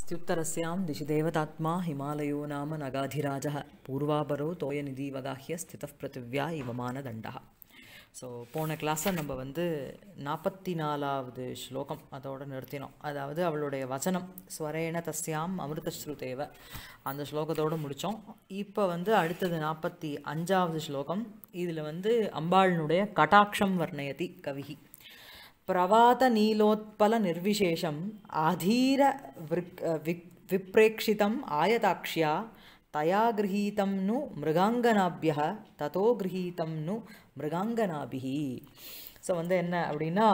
தேவதாத்மா ஹிமாலயோ நாம நகாதிராஜ பூர்வாபரோ தோய நிதி வகாஹிய ஸ்தித पृथिव्या இவமான தண்டா ஸோ போன கிளாஸை நம்ம வந்து நாற்பத்தி நாலாவது ஸ்லோகம் அதோடு நிறுத்தினோம் அதாவது அவளுடைய வசனம் ஸ்வரேண தஸ்யாம் அமிர்தஸ்ருதேவ அந்த ஸ்லோகத்தோடு முடித்தோம் இப்போ வந்து அடுத்தது நாற்பத்தி அஞ்சாவது ஸ்லோகம் இதில் வந்து அம்பாளினுடைய கட்டாட்சம் வர்ணயதி கவிகி प्रवातनीलोत्पलनिर्विशेषम् आधीरवृक् विक् विप्रेक्षितम् आयताक्ष्या तया गृहीतं नु மிருகாங்கனாபிய ததோ கிரகீதம் நு மிருகாங்கனாபிஹி ஸோ வந்து என்ன அப்படின்னா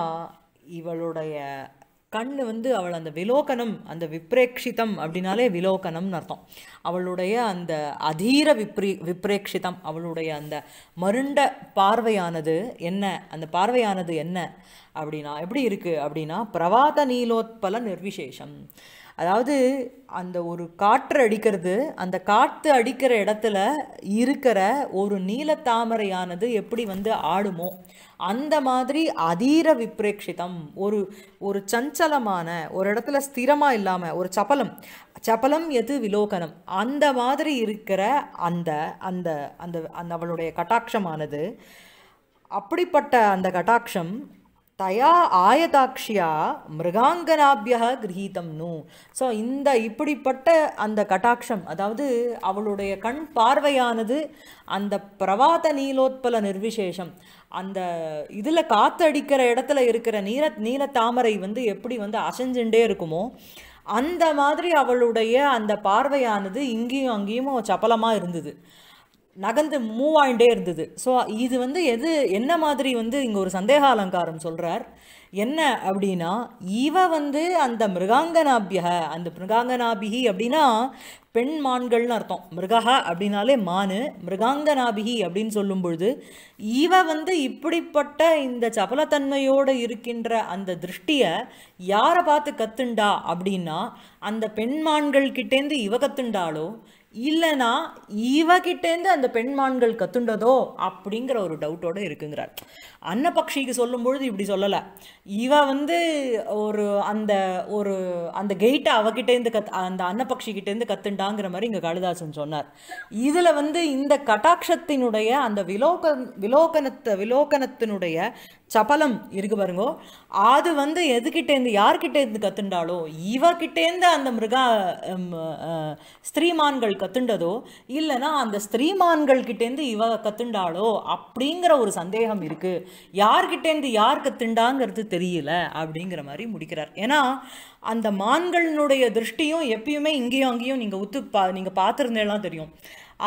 இவளுடைய கண் வந்து அவள் அந்த விலோகனம் அந்த விப்ரேக்ஷிதம் அப்படின்னாலே விலோகனம்னு அர்த்தம் அவளுடைய அந்த அதீர விப்ரீ விப்ரேக்ஷிதம் அவளுடைய அந்த மருண்ட பார்வையானது என்ன அந்த பார்வையானது என்ன அப்படின்னா எப்படி இருக்குது அப்படின்னா பிரவாத நீலோத்பல நிர்விசேஷம் அதாவது அந்த ஒரு காற்று அடிக்கிறது அந்த காற்று அடிக்கிற இடத்துல இருக்கிற ஒரு நீலத்தாமரையானது எப்படி வந்து ஆடுமோ அந்த மாதிரி அதீர விப்ரேட்சிதம் ஒரு ஒரு சஞ்சலமான ஒரு இடத்துல ஸ்திரமாக இல்லாமல் ஒரு சபலம் சப்பலம் எது விலோகனம் அந்த மாதிரி இருக்கிற அந்த அந்த அந்த அந்த அவளுடைய கட்டாட்சமானது அப்படிப்பட்ட அந்த கட்டாட்சம் தயா ஆயதாட்சியா மிருகாங்கனாபிய கிரகீதம் நூ ஸோ இந்த இப்படிப்பட்ட அந்த கட்டாட்சம் அதாவது அவளுடைய கண் பார்வையானது அந்த பிரவாத நீலோத்பல நிர்விசேஷம் அந்த இதில் காத்தடிக்கிற இடத்துல இருக்கிற நீல நீல தாமரை வந்து எப்படி வந்து அசைஞ்சுட்டே இருக்குமோ அந்த மாதிரி அவளுடைய அந்த பார்வையானது இங்கேயும் அங்கேயும் சப்பலமாக இருந்தது நகர்ந்து மூவ் ஆகிட்டே இருந்தது ஸோ இது வந்து எது என்ன மாதிரி வந்து இங்கே ஒரு சந்தேக அலங்காரம் சொல்கிறார் என்ன அப்படின்னா இவ வந்து அந்த மிருகாங்கனாபிய அந்த மிருகாங்கனாபிகி அப்படின்னா பெண் மான்கள்னு அர்த்தம் மிருகா அப்படின்னாலே மானு மிருகாங்கனாபிகி அப்படின்னு சொல்லும் பொழுது இவ வந்து இப்படிப்பட்ட இந்த சபலத்தன்மையோடு இருக்கின்ற அந்த திருஷ்டியை யாரை பார்த்து கத்துண்டா அப்படின்னா அந்த பெண் மான்கள் கிட்டேருந்து இவ கத்துண்டாலோ இல்லைனா இவகிட்டேருந்து அந்த பெண்மான்கள் கத்துண்டதோ அப்படிங்கிற ஒரு டவுட்டோடு இருக்குங்கிறார் அன்னபக்ஷிக்கு சொல்லும் பொழுது இப்படி சொல்லலை இவ வந்து ஒரு அந்த ஒரு அந்த கெயிட்டை அவகிட்டேருந்து கத் அந்த அன்னபக்ஷிகிட்டேருந்து கத்துண்டாங்கிற மாதிரி இங்கே கழுதாசன் சொன்னார் இதில் வந்து இந்த கட்டாட்சத்தினுடைய அந்த விலோக விலோகனத்தை விலோகனத்தினுடைய சபலம் இருக்கு பாருங்கோ அது வந்து எதுகிட்டேருந்து யார்கிட்டேருந்து கத்துண்டாலோ இவகிட்டேருந்து அந்த மிருகா ஸ்திரீமான்கள் கத்துண்டதோ இல்லைனா அந்த ஸ்திரீமான்கள் கிட்டேருந்து இவ கத்துண்டாலோ அப்படிங்கிற ஒரு சந்தேகம் இருக்குது யார்கிட்டேருந்து யாருக்கு திண்டாங்கிறது தெரியல அப்படிங்கிற மாதிரி முடிக்கிறார் ஏன்னா அந்த மான்களினுடைய திருஷ்டியும் எப்பயுமே இங்கேயும் அங்கேயும் நீங்கள் உத்து பா நீங்கள் பார்த்துருந்தேலாம் தெரியும்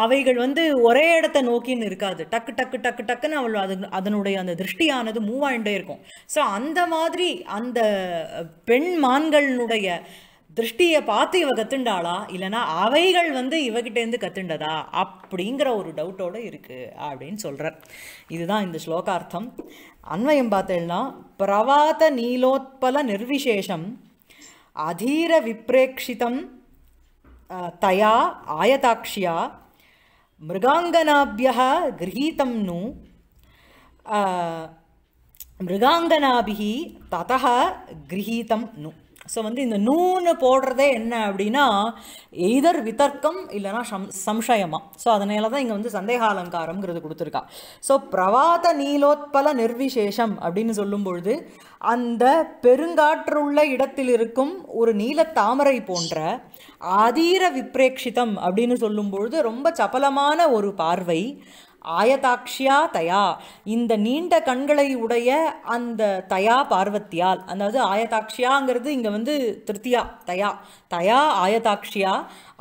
அவைகள் வந்து ஒரே இடத்த நோக்கின்னு இருக்காது டக்கு டக்கு டக்கு டக்குன்னு அவள் அது அதனுடைய அந்த திருஷ்டியானது மூவ் ஆகிட்டே இருக்கும் ஸோ அந்த மாதிரி அந்த பெண் மான்களினுடைய திருஷ்டியை பார்த்து இவ கத்துண்டாளா இல்லைனா அவைகள் வந்து இவகிட்டேருந்து கத்துண்டதா அப்படிங்கிற ஒரு டவுட்டோடு இருக்குது அப்படின்னு சொல்கிறார் இதுதான் இந்த ஸ்லோகார்த்தம் அன்வயம் பார்த்தேன்னா பிரவாத நீலோத்பல நிர்விசேஷம் அதீர விப்ரேக்ஷிதம் தயா ஆயதாட்சியா மிருகாங்கனாபியா கிரகீதம் நு மிருகாங்கனாபிகி ததா கிரகீதம் நு ஸோ வந்து இந்த நூன்னு போடுறதே என்ன அப்படின்னா எய்தர் விதர்க்கம் இல்லைனா சம் சம்சயமா ஸோ அதனால தான் இங்கே வந்து சந்தேக அலங்காரம்ங்கிறது கொடுத்துருக்கா ஸோ பிரவாத நீலோத்பல நிர்விசேஷம் அப்படின்னு சொல்லும்பொழுது அந்த பெருங்காற்றுள்ள இடத்தில் இருக்கும் ஒரு நீல தாமரை போன்ற அதீர விப்ரேக்ஷிதம் அப்படின்னு சொல்லும்பொழுது ரொம்ப சபலமான ஒரு பார்வை ஆயதாக்ஷியா தயா இந்த நீண்ட கண்களை உடைய அந்த தயா பார்வத்தியால் அதாவது ஆயதாக்ஷியாங்கிறது இங்கே வந்து திருப்தியா தயா தயா ஆயதாக்ஷியா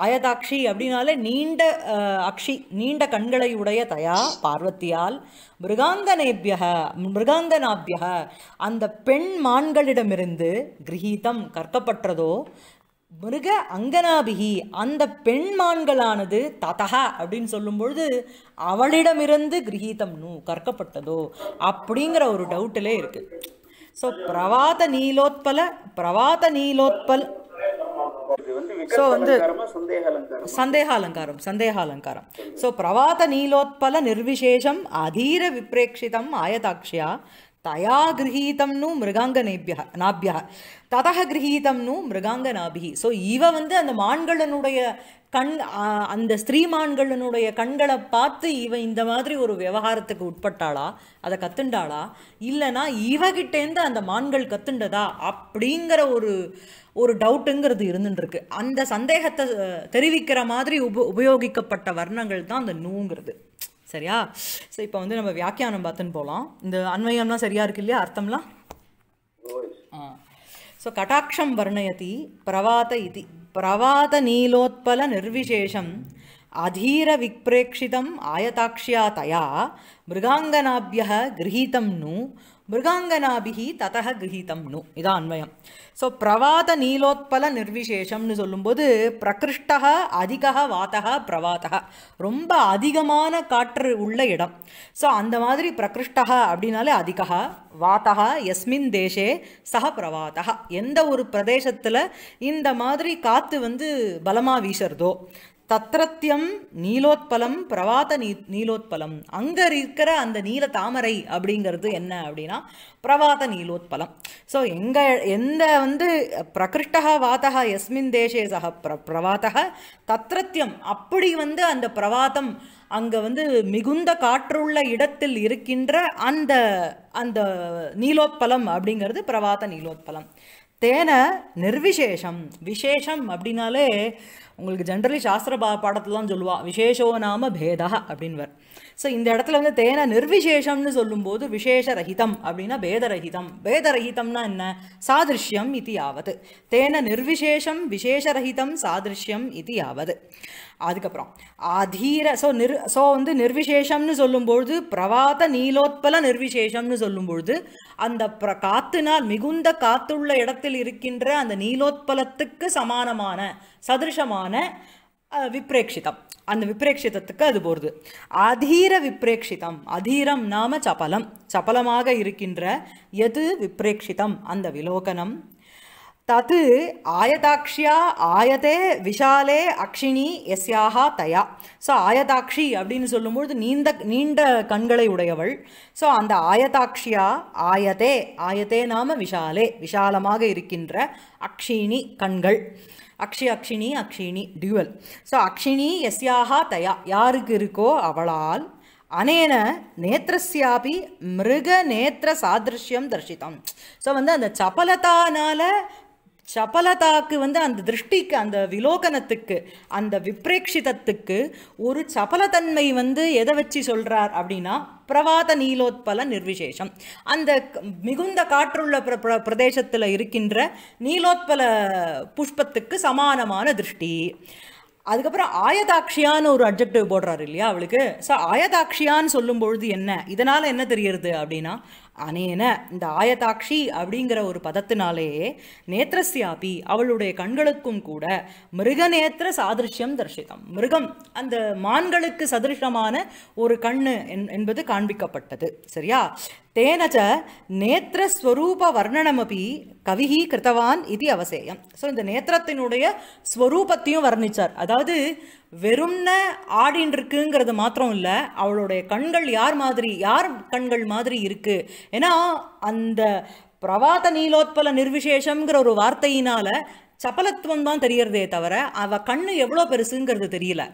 ஆயதாக்ஷி அப்படின்னாலே நீண்ட அக்ஷி நீண்ட கண்களை உடைய தயா பார்வத்தியால் மிருகாந்தனேபியக மிருகாந்தனாபியக அந்த பெண் மான்களிடமிருந்து கிரகீதம் கற்கப்பட்டதோ மிருக அங்கனாபிகி அந்த பெண்மான்களானது ததஹா அப்படின்னு சொல்லும் பொழுது அவளிடமிருந்து கிரகீதம் நூ கற்கப்பட்டதோ அப்படிங்கிற ஒரு டவுட்டிலே இருக்கு ஸோ பிரவாத நீலோத்பல பிரவாத நீலோத்பல் ஸோ வந்து சந்தேகாலங்காரம் சந்தேகாலங்காரம் ஸோ பிரவாத நீலோத்பல நிர்விசேஷம் அதீர விப்ரேட்சிதம் ஆயதாட்சியா தயா கிரகீதம் நூ மிருகாங்கனேபியா நாபியா ததக கிரகீதம் நூ மிருகாங்கநாபிகி ஸோ இவ வந்து அந்த மான்களனுடைய கண் அந்த ஸ்திரீமான்களினுடைய கண்களை பார்த்து இவ இந்த மாதிரி ஒரு விவகாரத்துக்கு உட்பட்டாளா அதை கத்துண்டாளா இல்லைனா இவகிட்டேருந்து அந்த மான்கள் கத்துண்டதா அப்படிங்கிற ஒரு ஒரு டவுட்டுங்கிறது இருந்துட்டுருக்கு அந்த சந்தேகத்தை தெரிவிக்கிற மாதிரி உப உபயோகிக்கப்பட்ட வர்ணங்கள் தான் அந்த நூங்கிறது சரியா ஸோ இப்போ வந்து நம்ம வியாக்கியானம் பார்த்துன்னு போகலாம் இந்த அன்வயம்லாம் சரியா இருக்கு இல்லையா அர்த்தம்லாம் ஆ ஸோ கட்டாட்சம் வர்ணயதி பிரவாத இதி பிரவாத நீலோத்பல நிர்விசேஷம் அதீர விக்ரேஷிதம் ஆயதாட்சியா தயா மிருகாங்கனாபிய கிரகீதம் நு மிருகாங்கனாபிகி ததக கிரகிதம் இதான் அன்வயம் ஸோ பிரவாத நீலோத்பல நிர்விசேஷம்னு சொல்லும்போது பிரகிருஷ்டக அதிக வாத்தக பிரவாத்தக ரொம்ப அதிகமான காற்று உள்ள இடம் ஸோ அந்த மாதிரி பிரகிருஷ்டக அப்படின்னாலே அதிக வாத்தக எஸ்மின் தேசே சக பிரவாத்தக எந்த ஒரு பிரதேசத்தில் இந்த மாதிரி காற்று வந்து பலமாக வீசுறதோ தத்ரத்தியம் நீலோத்பலம் பிரவாத நீ நீலோத்பலம் அங்கே இருக்கிற அந்த நீல தாமரை அப்படிங்கிறது என்ன அப்படின்னா பிரவாத நீலோத்பலம் ஸோ எங்கள் எந்த வந்து பிரகிருஷ்டா வாத்தக எஸ்மின் தேசே சக பிர பிரவாத்தக தத்ரத்தியம் அப்படி வந்து அந்த பிரவாதம் அங்கே வந்து மிகுந்த காற்றுள்ள இடத்தில் இருக்கின்ற அந்த அந்த நீலோத்பலம் அப்படிங்கிறது பிரவாத நீலோத்பலம் தேன நிர்விசேஷம் விசேஷம் அப்படின்னாலே உங்களுக்கு ஜென்ரலி சாஸ்திர பா பாடத்தில் தான் சொல்லுவாள் விசேஷோ நாம பேதா அப்படின்வர் ஸோ இந்த இடத்துல வந்து தேன நிர்விசேஷம்னு சொல்லும்போது ரஹிதம் அப்படின்னா பேதரஹிதம் பேதரஹிதம்னா என்ன சாதிருஷ்யம் இது யாவது தேன நிர்விசேஷம் ரஹிதம் சாதிருஷ்யம் இது யாவது அதுக்கப்புறம் அதீர ஸோ நிர் ஸோ வந்து நிர்விசேஷம்னு சொல்லும்பொழுது பிரவாத நீலோத்பல நிர்விசேஷம்னு சொல்லும்பொழுது அந்த ப்ர காத்துனால் மிகுந்த காத்துள்ள இடத்தில் இருக்கின்ற அந்த நீலோத்பலத்துக்கு சமானமான சதிருஷமான விப்ரேக்ஷிதம் அந்த விப்ரேக்ஷிதத்துக்கு அது போகிறது அதீர விப்ரேக்ஷிதம் அதீரம் நாம சபலம் சபலமாக இருக்கின்ற எது விப்ரேக்ஷிதம் அந்த விலோகனம் தத்து ஆயதாட்சியா ஆயதே விஷாலே அக்ஷினி எஸ்யாக தயா ஸோ ஆயதாட்சி அப்படின்னு சொல்லும்பொழுது நீண்ட நீண்ட கண்களை உடையவள் ஸோ அந்த ஆயதாட்சியா ஆயதே ஆயதே நாம விஷாலே விஷாலமாக இருக்கின்ற அக்ஷினி கண்கள் அக்ஷி அக்ஷினி அக்ஷினி டியூவல் ஸோ அக்ஷினி எஸ்யாக தயா யாருக்கு இருக்கோ அவளால் அனேன நேத்திரஸ்யாபி மிருக நேத்திர சாதிருஷ்யம் தர்ஷித்தம் ஸோ வந்து அந்த சபலத்தானால் சபலதாக்கு வந்து அந்த திருஷ்டிக்கு அந்த விலோகனத்துக்கு அந்த விப்ரேக்ஷிதத்துக்கு ஒரு சபலத்தன்மை வந்து எதை வச்சு சொல்கிறார் அப்படின்னா பிரவாத நீலோத்பல நிர்விசேஷம் அந்த மிகுந்த காற்றுள்ள பிர பிரதேசத்தில் இருக்கின்ற நீலோத்பல புஷ்பத்துக்கு சமானமான திருஷ்டி அதுக்கப்புறம் ஆயதாட்சியான்னு ஒரு அப்ஜெக்டிவ் போடுறாரு இல்லையா அவளுக்கு ஸோ ஆயதாட்சியான்னு சொல்லும் பொழுது என்ன இதனால் என்ன தெரியுது அப்படின்னா அனேன இந்த ஆயதாக்ஷி அப்படிங்கிற ஒரு பதத்தினாலேயே நேத்திரஸ்யாபி அவளுடைய கண்களுக்கும் கூட மிருகநேத்திர சாதிருஷ்யம் தரிசிதம் மிருகம் அந்த மான்களுக்கு சதிருஷமான ஒரு கண்ணு என்பது காண்பிக்கப்பட்டது சரியா तेन च நேத்திரஸ்வரூபவர்ணனமபி கவிஹி கிருத்தவான் இது அவசேயம் ஸோ இந்த நேத்திரத்தினுடைய ஸ்வரூபத்தையும் வர்ணித்தார் அதாவது வெறும்ன ஆடின்னு இருக்குங்கிறது மாத்திரம் இல்லை அவளுடைய கண்கள் யார் மாதிரி யார் கண்கள் மாதிரி இருக்குது ஏன்னா அந்த பிரவாத நீலோத்பல நிர்விசேஷங்கிற ஒரு வார்த்தையினால் சபலத்துவம் தான் தெரியறதே தவிர அவ கண்ணு எவ்வளோ பெருசுங்கிறது தெரியல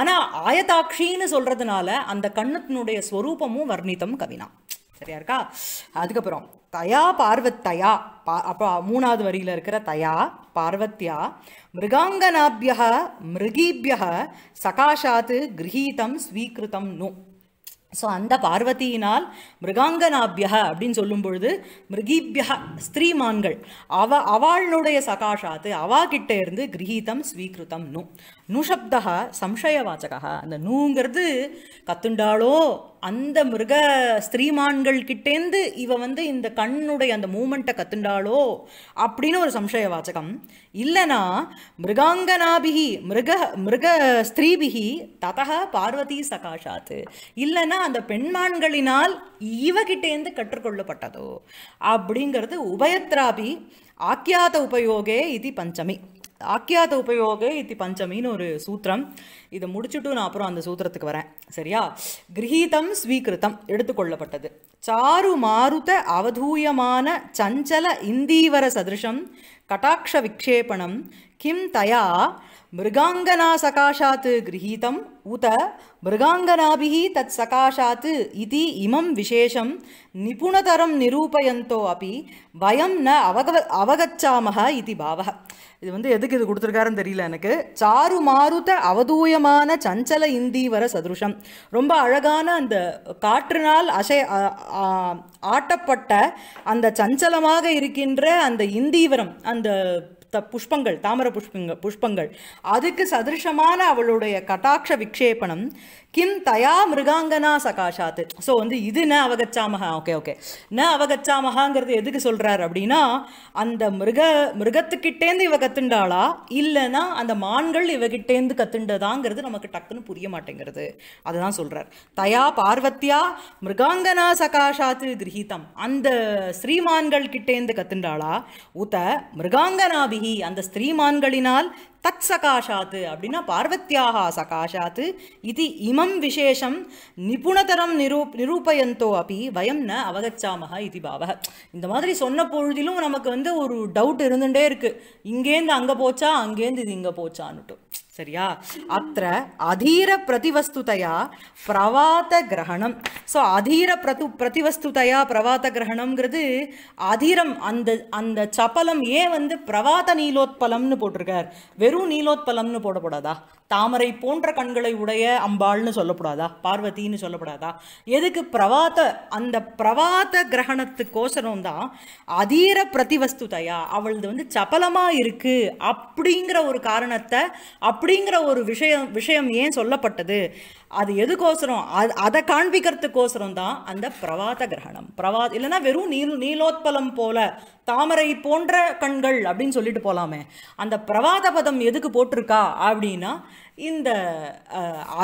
ஆனால் ஆயதாட்சின்னு சொல்கிறதுனால அந்த கண்ணுத்தினுடைய ஸ்வரூபமும் வர்ணித்தம் கவினா சரியா இருக்கா அதுக்கப்புறம் தயா பார்வத்தயா பா அப்போ மூணாவது வரியில் இருக்கிற தயா பார்வத்தியா மிருகாங்கனாபியா மிருகீபியா சகாஷாத்து கிரகீதம் ஸ்வீகிருதம் நோ ஸோ அந்த பார்வதியினால் மிருகாங்கனாபியா அப்படின்னு சொல்லும் பொழுது மிருகிபியா ஸ்திரீமான்கள் அவ அவளுடைய சகாஷாத்து அவா கிட்ட இருந்து கிரகீதம் ஸ்வீகிருதம் நோ நுஷப்தா சம்சயவாச்சகா அந்த நூங்கிறது கத்துண்டாளோ அந்த மிருக ஸ்திரீமான்கள்கிட்டேந்து இவ வந்து இந்த கண்ணுடைய அந்த மூமெண்ட்டை கத்துண்டாளோ அப்படின்னு ஒரு வாச்சகம் இல்லைனா மிருகாங்கனாபிகி மிருக மிருக ஸ்திரீபிகி ததா பார்வதி சகாஷாத்து இல்லைனா அந்த பெண்மான்களினால் இவகிட்டேந்து கற்றுக்கொள்ளப்பட்டதோ அப்படிங்கிறது உபயத்ராபி ஆக்கியாத உபயோகே இது பஞ்சமி ஆக்கியாத உபயோக இது பஞ்சமின்னு ஒரு சூத்திரம் இதை முடிச்சுட்டு நான் அப்புறம் அந்த சூத்திரத்துக்கு வரேன் சரியா கிரகீதம் ஸ்வீகிருத்தம் எடுத்துக்கொள்ளப்பட்டது சாரு மாருத அவதூயமான சஞ்சல இந்தீவர சதிருஷம் கட்டாட்ச விக்ஷேபணம் கிம் தயா மிருகாங்கனா சகாஷாத் கிரகீதம் உத மிருகாங்கனாபிஹி தத் சகாஷாத் இது இமம் விசேஷம் நிபுணதரம் நிரூபயந்தோ அப்பி பயம் ந அவக அவகச்சாமக இது பாவ இது வந்து எதுக்கு இது கொடுத்துருக்காருன்னு தெரியல எனக்கு சாரு மாறுத அவதூயமான சஞ்சல இந்தீவர சதுருஷம் ரொம்ப அழகான அந்த காற்றினால் அசை ஆட்டப்பட்ட அந்த சஞ்சலமாக இருக்கின்ற அந்த இந்தீவரம் அந்த த புஷ்பங்கள் தாமர புஷ்பங்க புஷ்பங்கள் அதுக்கு சதிருஷமான அவளுடைய கட்டாட்ச விக்ஷேபணம் கிம் தயா மிருகாங்கனா சகாஷாத்து ஸோ வந்து இது ந அவகச்சாமகா ஓகே ஓகே ந அவகச்சாமகாங்கிறது எதுக்கு சொல்கிறார் அப்படின்னா அந்த மிருக மிருகத்துக்கிட்டேந்து இவ கத்துண்டாளா இல்லைன்னா அந்த மான்கள் இவகிட்டேந்து கத்துண்டதாங்கிறது நமக்கு டக்குன்னு புரிய மாட்டேங்கிறது அதுதான் சொல்கிறார் தயா பார்வத்தியா மிருகாங்கனா சகாஷாத்து கிரகிதம் அந்த ஸ்ரீமான்கள் கிட்டேந்து கத்துண்டாளா உத மிருகாங்கனாபி பார்வதிஹி அந்த ஸ்திரீமான்களினால் தத் சகாஷாத்து அப்படின்னா பார்வத்தியாக சகாஷாத்து இது இமம் விசேஷம் நிபுணதரம் நிரூ நிரூபயந்தோ அப்படி வயம் ந அவகச்சாமக இது பாவக இந்த மாதிரி சொன்ன பொழுதிலும் நமக்கு வந்து ஒரு டவுட் இருந்துகிட்டே இருக்குது இங்கேருந்து அங்கே போச்சா அங்கேருந்து இது இங்கே போச்சான்னுட்டு சரியா அத்த அதீர பிரதிவஸ்துதையா பிரவாத கிரகணம் ஸோ அதீர பிரது பிரதிவஸ்துதையா பிரவாத கிரகணம்ங்கிறது அதீரம் அந்த அந்த சப்பலம் ஏன் வந்து பிரவாத நீலோத்பலம்னு போட்டிருக்கார் வெறும் நீலோத்பலம்னு போடக்கூடாதா தாமரை போன்ற கண்களை உடைய அம்பாள்னு சொல்லப்படாதா பார்வதின்னு சொல்லப்படாதா எதுக்கு பிரவாத அந்த பிரவாத கிரகணத்துக்கோசரம் தான் அதீர பிரதிவஸ்துதையா அவளது வந்து சபலமாக இருக்குது அப்படிங்கிற ஒரு காரணத்தை அப்படி அப்படிங்கிற ஒரு விஷயம் விஷயம் ஏன் சொல்லப்பட்டது அது எதுக்கோசரம் அது அதை காண்பிக்கிறதுக்கோசரம் தான் அந்த பிரவாத கிரகணம் பிரவா இல்லைன்னா வெறும் நீல் நீலோத்பலம் போல தாமரை போன்ற கண்கள் அப்படின்னு சொல்லிட்டு போகலாமே அந்த பிரவாத பதம் எதுக்கு போட்டிருக்கா அப்படின்னா இந்த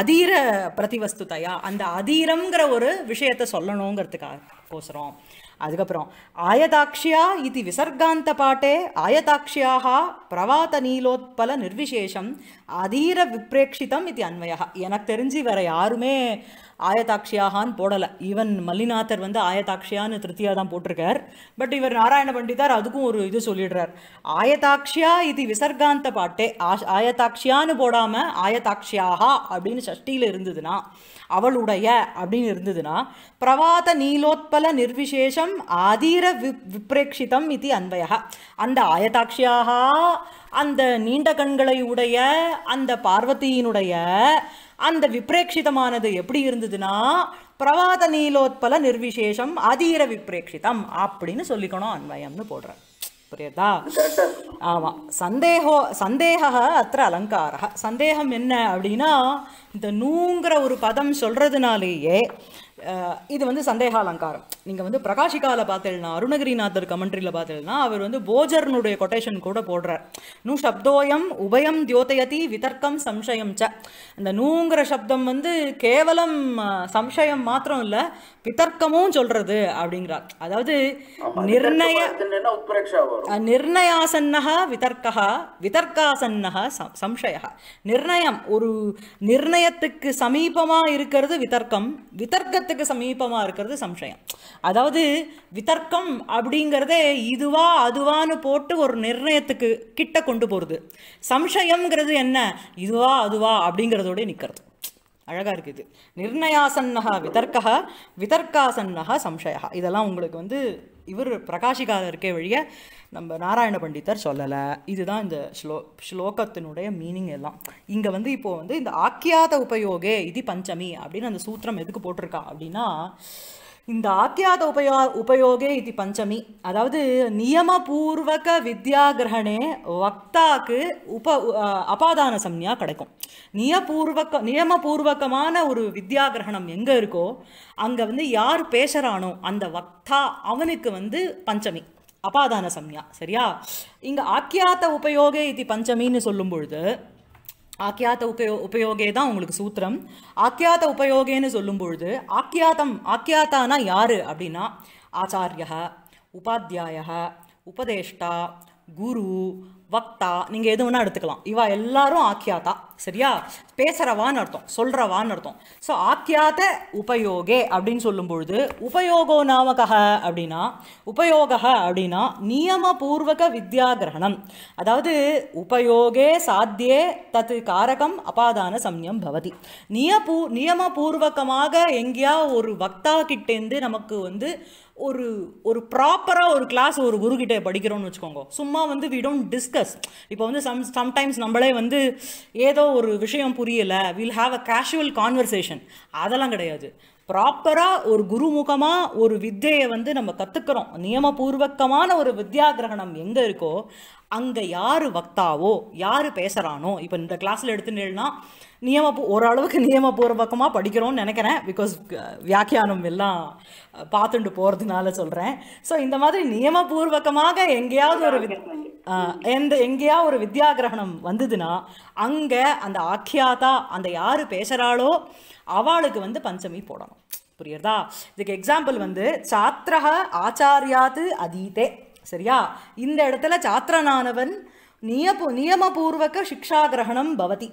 அதீர பிரதிவஸ்துதையா அந்த அதீரங்கிற ஒரு விஷயத்தை சொல்லணுங்கிறதுக்காக கோசரம் அதுக்கப்புறம் ஆயதாட்சியா இது விசர்காந்த பாட்டே ஆயதாட்சியாக பிரவாத நீலோத்பல நிர்விசேஷம் அதீர விப்ரேட்சிதம் இது அன்வயா எனக்கு தெரிஞ்சு வேற யாருமே ஆயதாட்சியாகான்னு போடலை ஈவன் மல்லிநாதர் வந்து ஆயதாட்சியான்னு திருத்தியாக தான் போட்டிருக்கார் பட் இவர் நாராயண பண்டிதார் அதுக்கும் ஒரு இது சொல்லிடுறார் ஆயதாட்சியா இது விசர்காந்த பாட்டே ஆயதாட்சியான்னு போடாமல் ஆயதாட்சியாகா அப்படின்னு சஷ்டியில் இருந்ததுன்னா அவளுடைய அப்படின்னு இருந்ததுன்னா பிரவாத நீலோத்பல நிர்விசேஷம் ஆதீர விப்ரேட்சிதம் இது அன்பயா அந்த ஆயதாட்சியாக அந்த நீண்ட கண்களை உடைய அந்த பார்வதியினுடைய அந்த விப்ரேட்சிதமானது எப்படி இருந்ததுன்னா பிரவாத நீலோத்பல நிர்விசேஷம் அதீர விப்ரேட்சிதம் அப்படின்னு சொல்லிக்கணும் அன்வயம்னு போடுறேன் புரியுதா ஆமாம் சந்தேகோ சந்தேக அத்த அலங்கார சந்தேகம் என்ன அப்படின்னா இந்த நூங்கிற ஒரு பதம் சொல்றதுனாலேயே இது வந்து சந்தேக அலங்காரம் நீங்கள் வந்து பிரகாஷிகால பார்த்தேன்னா அருணகிரிநாதர் கமெண்ட்ரியில் பார்த்தேன்னா அவர் வந்து போஜர்னுடைய கொட்டேஷன் கூட போடுறார் நூ சப்தோயம் உபயம் தியோதயதி விதர்க்கம் சம்சயம் ச அந்த நூங்கிற சப்தம் வந்து கேவலம் சம்சயம் மாத்திரம் இல்லை விதர்க்கமும் சொல்றது அப்படிங்கிறார் அதாவது நிர்ணய நிர்ணயாசன்னகா விதர்க்கா விதர்க்காசன்னகா சம்சயா நிர்ணயம் ஒரு நிர்ணயத்துக்கு சமீபமாக இருக்கிறது விதர்க்கம் விதர்க்க விதர்க்கத்துக்கு சமீபமாக இருக்கிறது சம்சயம் அதாவது விதர்க்கம் அப்படிங்கிறதே இதுவா அதுவான்னு போட்டு ஒரு நிர்ணயத்துக்கு கிட்ட கொண்டு போகிறது சம்சயம்ங்கிறது என்ன இதுவா அதுவா அப்படிங்கிறதோட நிற்கிறது அழகாக இருக்குது நிர்ணயாசன்னகா விதர்க்கா விதர்க்காசன்னகா சம்சயா இதெல்லாம் உங்களுக்கு வந்து இவர் பிரகாஷிகாவில் இருக்க வழிய நம்ம நாராயண பண்டிதர் சொல்லலை இதுதான் இந்த ஸ்லோ ஸ்லோகத்தினுடைய மீனிங் எல்லாம் இங்கே வந்து இப்போது வந்து இந்த ஆக்கியாத உபயோகே இது பஞ்சமி அப்படின்னு அந்த சூத்திரம் எதுக்கு போட்டிருக்கா அப்படின்னா இந்த ஆக்கியாத உபயோ உபயோகே இது பஞ்சமி அதாவது நியமபூர்வக வித்யாகிரகணே வக்தாக்கு உப அபாதான சம்யா கிடைக்கும் நியபூர்வக நியமபூர்வகமான ஒரு வித்யாகிரகணம் எங்கே இருக்கோ அங்கே வந்து யார் பேசுகிறானோ அந்த வக்தா அவனுக்கு வந்து பஞ்சமி அபாதான சம்யா சரியா இங்கே ஆக்கியாத்த உபயோகே இது பஞ்சமின்னு சொல்லும் பொழுது ஆக்கியாத்த உபயோ உபயோகே தான் உங்களுக்கு சூத்திரம் ஆக்கியாத்த உபயோகேன்னு சொல்லும் பொழுது ஆக்கியாத்தம் ஆக்கியாத்தானா யார் அப்படின்னா ஆச்சாரியா உபாத்தியாயா உபதேஷ்டா குரு வக்தா நீங்கள் எது வேணால் எடுத்துக்கலாம் இவா எல்லாரும் ஆக்கியாத்தா சரியா பேசுகிறவான்னு அர்த்தம் சொல்கிறவான்னு அர்த்தம் ஸோ ஆக்கியாத்த உபயோகே அப்படின்னு சொல்லும் பொழுது உபயோகோ நாமக அப்படின்னா உபயோக அப்படின்னா நியமபூர்வக வித்யா கிரகணம் அதாவது உபயோகே சாத்தியே தத் காரகம் அபாதான சமயம் பவதி நியபூ நியமபூர்வகமாக எங்கேயா ஒரு வக்தா கிட்டேருந்து நமக்கு வந்து ஒரு ஒரு ப்ராப்பராக ஒரு கிளாஸ் ஒரு குருக்கிட்ட படிக்கிறோம்னு வச்சுக்கோங்க சும்மா வந்து வி டோன்ட் டிஸ்கஸ் இப்போ வந்து சம் சம்டைம்ஸ் நம்மளே வந்து ஏதோ ஒரு விஷயம் புரியலை will have a casual conversation அதெல்லாம் கிடையாது ப்ராப்பராக ஒரு குருமுகமாக ஒரு வித்தையை வந்து நம்ம கற்றுக்கிறோம் நியமபூர்வக்கமான ஒரு வித்யா கிரகணம் எங்கே இருக்கோ அங்கே யார் வக்தாவோ யார் பேசுகிறானோ இப்போ இந்த கிளாஸில் எடுத்துட்டேன்னா நியம ஓரளவுக்கு நியமபூர்வகமாக படிக்கிறோம்னு நினைக்கிறேன் பிகாஸ் uh, வியாக்கியானம் எல்லாம் பார்த்துட்டு போகிறதுனால சொல்கிறேன் ஸோ இந்த மாதிரி நியமபூர்வகமாக எங்கேயாவது ஒரு எந்த எங்கேயா ஒரு வித்யா கிரகணம் வந்ததுன்னா அங்கே அந்த ஆக்கியாதா அந்த யார் பேசுகிறாளோ அவளுக்கு வந்து பஞ்சமி போடணும் புரியுறதா இதுக்கு எக்ஸாம்பிள் வந்து சாத்திரக ஆச்சாரியாது அதீதே சரியா இந்த இடத்துல சாத்திரனானவன் நியப நியமபூர்வக சிக்ஷா கிரகணம் பவதி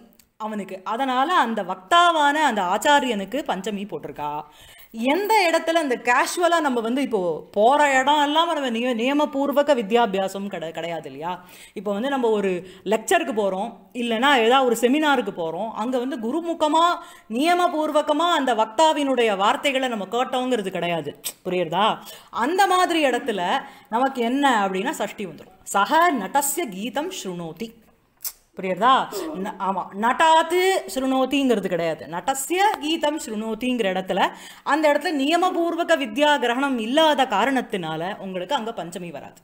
அவனுக்கு அதனால் அந்த வக்தாவான அந்த ஆச்சாரியனுக்கு பஞ்சமி போட்டிருக்கா எந்த இடத்துல அந்த கேஷுவலாக நம்ம வந்து இப்போது போகிற இடம் எல்லாம் நம்ம நிய நியமபூர்வக வித்யாபியாசம் கிட கிடையாது இல்லையா இப்போ வந்து நம்ம ஒரு லெக்சருக்கு போகிறோம் இல்லைனா ஏதாவது ஒரு செமினாருக்கு போகிறோம் அங்கே வந்து குருமுகமாக நியமபூர்வகமாக அந்த வக்தாவினுடைய வார்த்தைகளை நம்ம கேட்டோங்கிறது கிடையாது புரியுறதா அந்த மாதிரி இடத்துல நமக்கு என்ன அப்படின்னா சஷ்டி வந்துடும் சக நடசிய கீதம் ஸ்ருணோதி புரியுறதா ஆமாம் நட்டாத்து சுருணோத்திங்கிறது கிடையாது நடசிய கீதம் சுருணோத்திங்கிற இடத்துல அந்த இடத்துல நியமபூர்வக வித்யா கிரகணம் இல்லாத காரணத்தினால உங்களுக்கு அங்கே பஞ்சமி வராது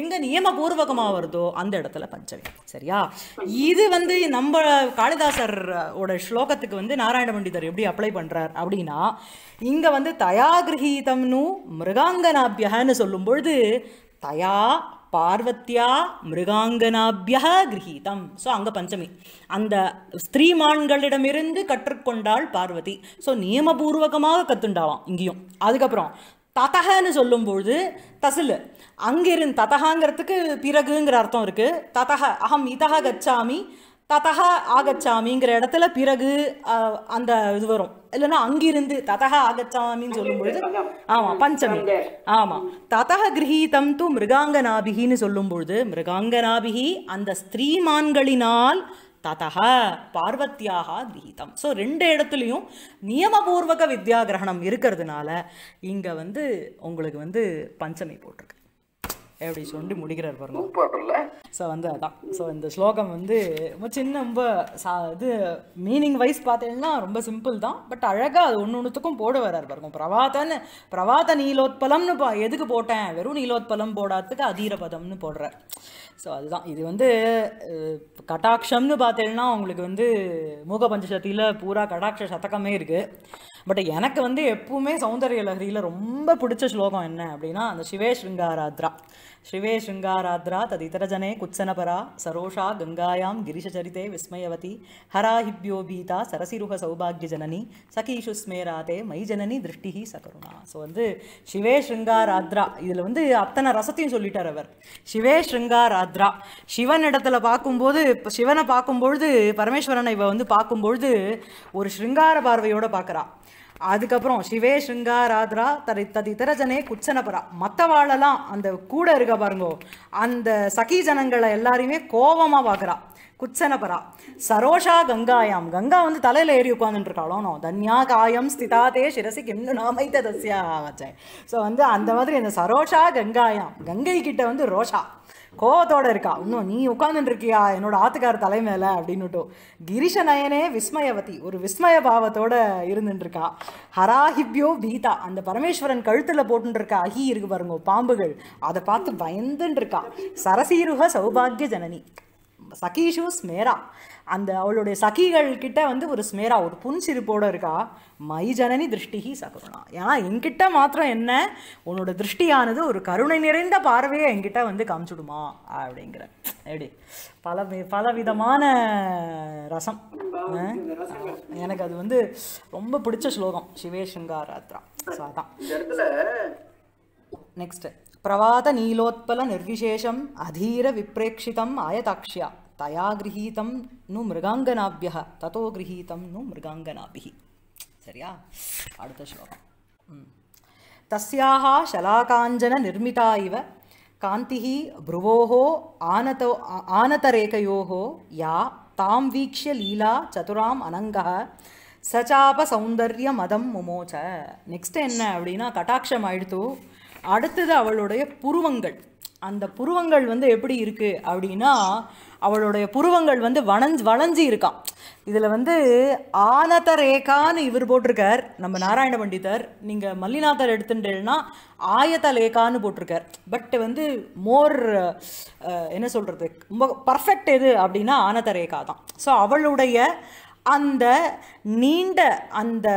எங்கே நியமபூர்வகமாக வருதோ அந்த இடத்துல பஞ்சமி சரியா இது வந்து நம்ம காளிதாசர் ஸ்லோகத்துக்கு வந்து நாராயண பண்டிதர் எப்படி அப்ளை பண்ணுறார் அப்படின்னா இங்கே வந்து தயா கிரகீதம்னு மிருகாங்கனாபியகன்னு சொல்லும் பொழுது தயா பார்வத்தியா மிருகாங்கனாபியா கிரகீதம் ஸோ அங்கே பஞ்சமி அந்த ஸ்திரீமான்களிடமிருந்து கற்றுக்கொண்டாள் பார்வதி ஸோ நியமபூர்வகமாக கற்றுண்டாவாம் இங்கேயும் அதுக்கப்புறம் ததகன்னு சொல்லும்பொழுது தசில் அங்கிருந்து ததகாங்கிறதுக்கு பிறகுங்கிற அர்த்தம் இருக்குது ததக அகம் இதக கச்சாமி ததகா ஆகச்சாமிங்கிற இடத்துல பிறகு அந்த இது வரும் இல்லைன்னா அங்கிருந்து ததகா ஆகச்சாமின்னு சொல்லும்பொழுது ஆமாம் பஞ்சமி ஆமாம் ததக கிரகீதம் து மிருகாங்கநாபிகின்னு சொல்லும் பொழுது மிருகாங்கநாபிகி அந்த ஸ்திரீமான்களினால் ததக பார்வத்தியாக கிரகீதம் ஸோ ரெண்டு இடத்துலையும் நியமபூர்வக வித்யா கிரகணம் இருக்கிறதுனால இங்கே வந்து உங்களுக்கு வந்து பஞ்சமி போட்டிருக்கு எப்படி சொல்லி முடிக்கிறார் பாருங்க ஸோ வந்து அதான் ஸோ இந்த ஸ்லோகம் வந்து ரொம்ப சின்ன ரொம்ப சா இது மீனிங் வைஸ் பார்த்தீங்கன்னா ரொம்ப சிம்பிள் தான் பட் அழகாக அது ஒன்று ஒன்றுத்துக்கும் போட வர்றார் பாருங்க பிரவாதன்னு பிரவாத நீலோத்பலம்னு பா எதுக்கு போட்டேன் வெறும் நீலோத்பலம் போடாததுக்கு அதீரபதம்னு போடுறார் ஸோ அதுதான் இது வந்து கட்டாட்சம்னு பார்த்தீங்கன்னா உங்களுக்கு வந்து மூக பஞ்சசக்தியில் பூரா கடாட்ச சதகமே இருக்குது பட் எனக்கு வந்து எப்பவுமே சௌந்தர்ய லகரியில் ரொம்ப பிடிச்ச ஸ்லோகம் என்ன அப்படின்னா அந்த சிவேஷ் சிங்காராத்ரா ಶಿವೆ ಶೃಂಗಾರಾದ್ರಾ ததிதரஜனே குச்சனபரா சரோஷா கங்காயாம் கிரிஷரிதே விஸ்மயவதி ಹರಾಹಿಭ್ಯೋ சரசிருக ಸರಸಿರುಹ ஜனனி ಜನನಿ ಸಖೀಷು ஸ்மேராதே மை ஜனனி திருஷ்டி சகருணா ஸோ வந்து ஷிவே ஸ்ருங்காராத்ரா இதில் வந்து அத்தனை ரசத்தையும் சொல்லிட்டார் அவர் ஷிவே ஸ்ருங்காராத்ரா சிவன் இடத்துல பார்க்கும்போது இப்போ சிவனை பார்க்கும்பொழுது பரமேஸ்வரனை இவ வந்து பார்க்கும்பொழுது ஒரு ஷிருங்கார பார்வையோடு பார்க்குறா அதுக்கப்புறம் சிவே ஸ்ருங்காராத்ரா தது ததித்தர ஜனே மற்ற மற்றவாளெல்லாம் அந்த கூட இருக்க பாருங்கோ அந்த சகி ஜனங்களை எல்லாரையுமே கோபமாக பார்க்குறா குச்சனபரா சரோஷா கங்காயாம் கங்கா வந்து தலையில் ஏறி உட்காந்துட்டுருக்காளோனோ தன்யா காயம் ஸ்திதாதே சிரசி கிம்னு நாம தசியா ஆச்சே ஸோ வந்து அந்த மாதிரி அந்த சரோஷா கங்காயாம் கங்கை கிட்ட வந்து ரோஷா கோபத்தோட இருக்கா இன்னும் நீ உட்காந்துருக்கியா என்னோட ஆத்துக்கார தலை மேலே அப்படின்னுட்டோம் கிரிஷ நயனே விஸ்மயவதி ஒரு விஸ்மய பாவத்தோடு இருந்துட்டுருக்கா ஹராஹிப்யோ பீதா அந்த பரமேஸ்வரன் கழுத்தில் போட்டுருக்க அகி இருக்கு பாருங்க பாம்புகள் அதை பார்த்து பயந்துன்ருக்கா இருக்கா சரசீருக சௌபாகிய ஜனனி சகீஷு ஸ்மேரா அந்த அவளுடைய சகிகள் கிட்ட வந்து ஒரு ஸ்மேரா ஒரு புன்சிரிப்போடு இருக்கா மை ஜனனி திருஷ்டிகி சகருணா ஏன்னா என்கிட்ட மாத்திரம் என்ன உன்னோட திருஷ்டியானது ஒரு கருணை நிறைந்த பார்வையை என்கிட்ட வந்து காமிச்சுடுமா அப்படிங்கிற எப்படி பல பல விதமான ரசம் எனக்கு அது வந்து ரொம்ப பிடிச்ச ஸ்லோகம் சிவே சிங்காராத்ரா ஸோ நெக்ஸ்ட் பிரவாத நீலோத்பல நிர்விசேஷம் அதீர விப்ரேட்சிதம் ஆயதாட்சியா தயா கிரகீதம் நு மிருகாங்கனாபிய ததோ கிரகீதம் நு மிருகாங்கனாபி சரியா அடுத்த ஸ்லோகம் தஸ்யாஹா சலாகாஞ்சன நிர்மிதா இவ காந்தி புருவோகோ ஆனதோ ஆனதரேகையோஹோ யா தாம் வீக்ஷிய லீலா சதுராம் அனங்க சச்சாப சௌந்தர்ய மதம் முமோச்ச நெக்ஸ்ட் என்ன அப்படின்னா கட்டாட்சம் ஆயிடுத்து அடுத்தது அவளுடைய புருவங்கள் அந்த புருவங்கள் வந்து எப்படி இருக்குது அப்படின்னா அவளுடைய புருவங்கள் வந்து வளஞ்ச் வளைஞ்சி இருக்கான் இதில் வந்து ஆனத ரேகான்னு இவர் போட்டிருக்கார் நம்ம நாராயண பண்டிதர் நீங்கள் மல்லிநாதர் எடுத்துட்டேன்னா ஆயத லேகான்னு போட்டிருக்கார் பட் வந்து மோர் என்ன சொல்கிறது ரொம்ப பர்ஃபெக்ட் எது அப்படின்னா ஆனத ரேகா தான் ஸோ அவளுடைய அந்த நீண்ட அந்த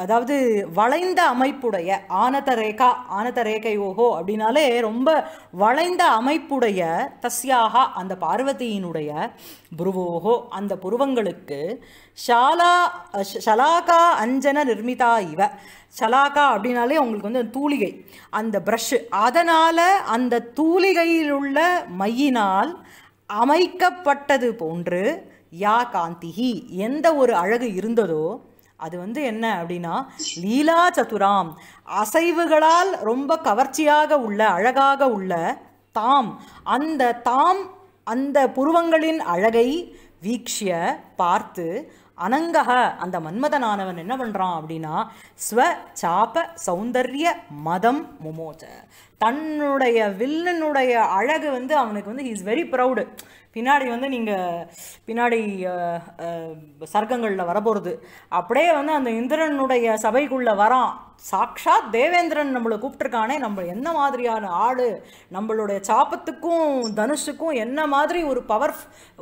அதாவது வளைந்த அமைப்புடைய ஆனத ரேகா ஆனத ரேகை ஓஹோ அப்படின்னாலே ரொம்ப வளைந்த அமைப்புடைய தஸ்யாக அந்த பார்வதியினுடைய புருவோகோ அந்த புருவங்களுக்கு ஷாலா ஷலாகா அஞ்சன நிர்மிதா இவ சலாக்கா அப்படின்னாலே உங்களுக்கு வந்து தூளிகை அந்த ப்ரஷ்ஷு அதனால் அந்த தூளிகையில் உள்ள மையினால் அமைக்கப்பட்டது போன்று யா காந்திஹி எந்த ஒரு அழகு இருந்ததோ அது வந்து என்ன அப்படின்னா லீலா சதுராம் அசைவுகளால் ரொம்ப கவர்ச்சியாக உள்ள அழகாக உள்ள தாம் அந்த தாம் அந்த புருவங்களின் அழகை வீக்ஷிய பார்த்து அனங்கக அந்த மன்மதனானவன் என்ன பண்ணுறான் அப்படின்னா ஸ்வ சாப சௌந்தர்ய மதம் முமோச்ச தன்னுடைய வில்லனுடைய அழகு வந்து அவனுக்கு வந்து ஹீ இஸ் வெரி ப்ரௌடு பின்னாடி வந்து நீங்கள் பின்னாடி சர்க்கங்களில் வரப்போகிறது அப்படியே வந்து அந்த இந்திரனுடைய சபைக்குள்ளே வரான் சாக்ஷாத் தேவேந்திரன் நம்மளை கூப்பிட்டுருக்கானே நம்ம என்ன மாதிரியான ஆடு நம்மளுடைய சாப்பத்துக்கும் தனுஷுக்கும் என்ன மாதிரி ஒரு பவர்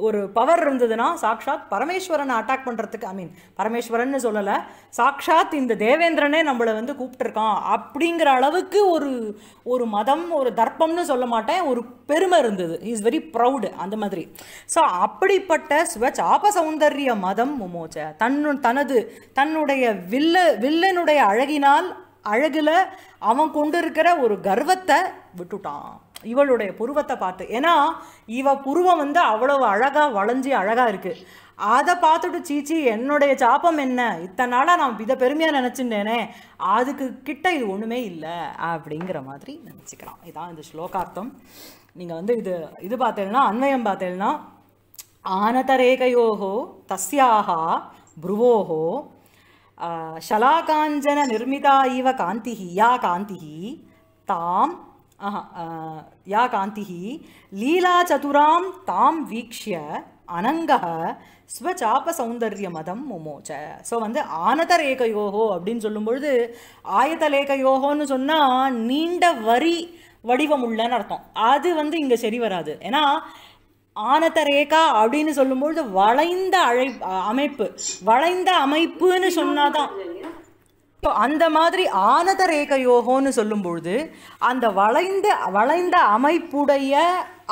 ஒரு பவர் இருந்ததுன்னா சாக்ஷாத் பரமேஸ்வரனை அட்டாக் பண்ணுறதுக்கு ஐ மீன் பரமேஸ்வரன் சொல்லலை சாக்ஷாத் இந்த தேவேந்திரனே நம்மளை வந்து கூப்பிட்டுருக்கான் அப்படிங்கிற அளவுக்கு ஒரு ஒரு மதம் ஒரு தர்ப்பம்னு சொல்ல மாட்டேன் ஒரு பெருமை இருந்தது இஸ் வெரி ப்ரௌடு அந்த மாதிரி மாதிரி ஸோ அப்படிப்பட்ட சுவச்சாப சௌந்தர்ய மதம் முமோச்ச தன்னு தனது தன்னுடைய வில்ல வில்லனுடைய அழகினால் அழகில் அவன் கொண்டு இருக்கிற ஒரு கர்வத்தை விட்டுட்டான் இவளுடைய புருவத்தை பார்த்து ஏன்னா இவ புருவம் வந்து அவ்வளவு அழகாக வளைஞ்சி அழகாக இருக்குது அதை பார்த்துட்டு சீச்சி என்னுடைய சாப்பம் என்ன இத்தனை நாளாக நான் இதை பெருமையாக நினச்சிருந்தேனே அதுக்கு கிட்ட இது ஒன்றுமே இல்லை அப்படிங்கிற மாதிரி நினச்சிக்கலாம் இதான் இந்த ஸ்லோகார்த்தம் நீங்கள் வந்து இது இது பார்த்தேன்னா அன்வயம் பார்த்தேன்னா ஆனதரேகையோகோ தஸ்யாக புருவோகோ ஷலாகாஞ்சன நிர்மிதா இவ காந்தி யா காந்தி தாம் யா காந்தி சதுராம் தாம் வீக்ஷிய அனங்க ஸ்வச்சாப சௌந்தர்ய மதம் முமோச்ச ஸோ வந்து ஆனதரேகையோகோ அப்படின்னு சொல்லும்பொழுது ஆயத்தலேகையோகோன்னு சொன்னால் நீண்ட வரி வடிவம் உள்ளன்னு அர்த்தம் அது வந்து இங்கே சரி வராது ஏன்னா ஆனத்த ரேகா அப்படின்னு சொல்லும்பொழுது வளைந்த அழை அமைப்பு வளைந்த அமைப்புன்னு சொன்னாதான் இப்போ அந்த மாதிரி ஆனத ரேகையோகோன்னு சொல்லும்பொழுது அந்த வளைந்த வளைந்த அமைப்புடைய